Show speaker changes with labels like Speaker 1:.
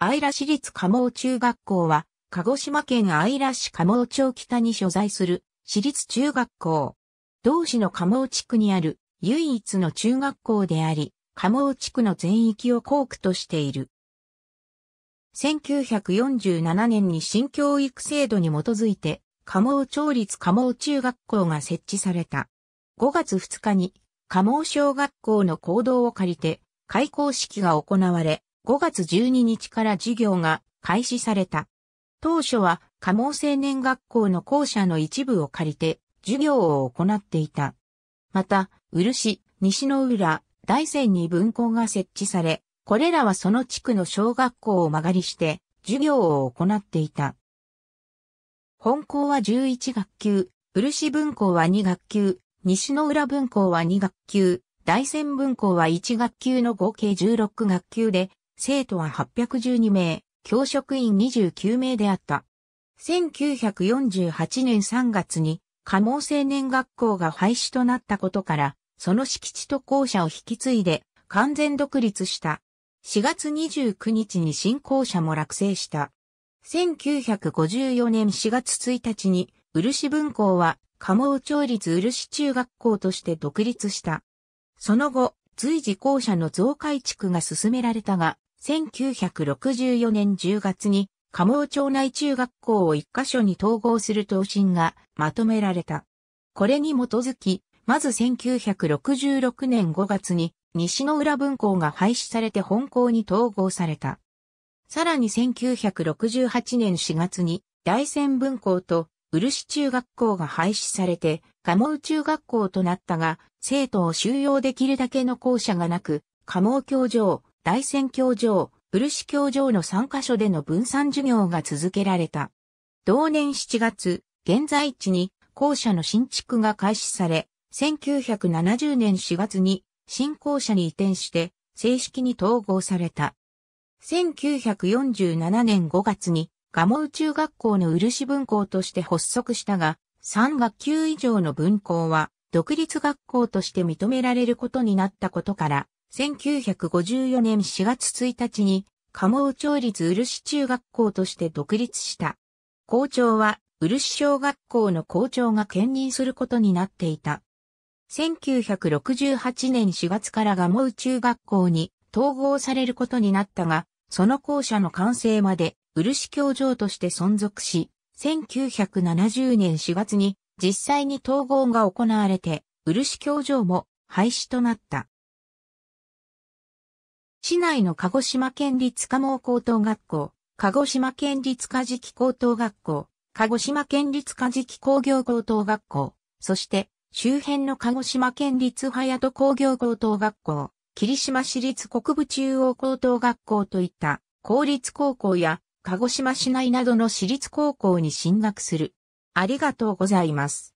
Speaker 1: 姶良市立加茂中学校は、鹿児島県姶良市加茂町北に所在する市立中学校。同市の加茂地区にある唯一の中学校であり、加茂地区の全域を校区としている。1947年に新教育制度に基づいて、加茂町立加茂中学校が設置された。5月2日に、加茂小学校の行動を借りて、開校式が行われ、5月12日から授業が開始された。当初は、加茂青年学校の校舎の一部を借りて、授業を行っていた。また、漆、西の浦、大仙に分校が設置され、これらはその地区の小学校を曲がりして、授業を行っていた。本校は11学級、漆分校は2学級、西の浦分校は2学級、大仙分校は1学級の合計16学級で、生徒は812名、教職員29名であった。1948年3月に、加毛青年学校が廃止となったことから、その敷地と校舎を引き継いで、完全独立した。4月29日に新校舎も落成した。1954年4月1日に、漆文校は、加毛町立漆中学校として独立した。その後、随時校舎の増改築が進められたが、1964年10月に、加茂町内中学校を一箇所に統合する答申がまとめられた。これに基づき、まず1966年5月に西の浦分校が廃止されて本校に統合された。さらに1968年4月に大仙分校と漆中学校が廃止されて加茂中学校となったが、生徒を収容できるだけの校舎がなく、加茂教場、大仙教場、漆教場の3カ所での分散授業が続けられた。同年7月、現在地に校舎の新築が開始され、1970年4月に新校舎に移転して正式に統合された。1947年5月に蒲生中学校の漆分校として発足したが、3学級以上の分校は独立学校として認められることになったことから、1954年4月1日に、鴨尾町立漆中学校として独立した。校長は、漆小学校の校長が兼任することになっていた。1968年4月から蒲生中学校に統合されることになったが、その校舎の完成まで漆教場として存続し、1970年4月に実際に統合が行われて、漆教場も廃止となった。市内の鹿児島県立加茂高等学校、鹿児島県立加器高等学校、鹿児島県立加器工業高等学校、そして周辺の鹿児島県立隼人工業高等学校、霧島市立国部中央高等学校といった公立高校や鹿児島市内などの私立高校に進学する。ありがとうございます。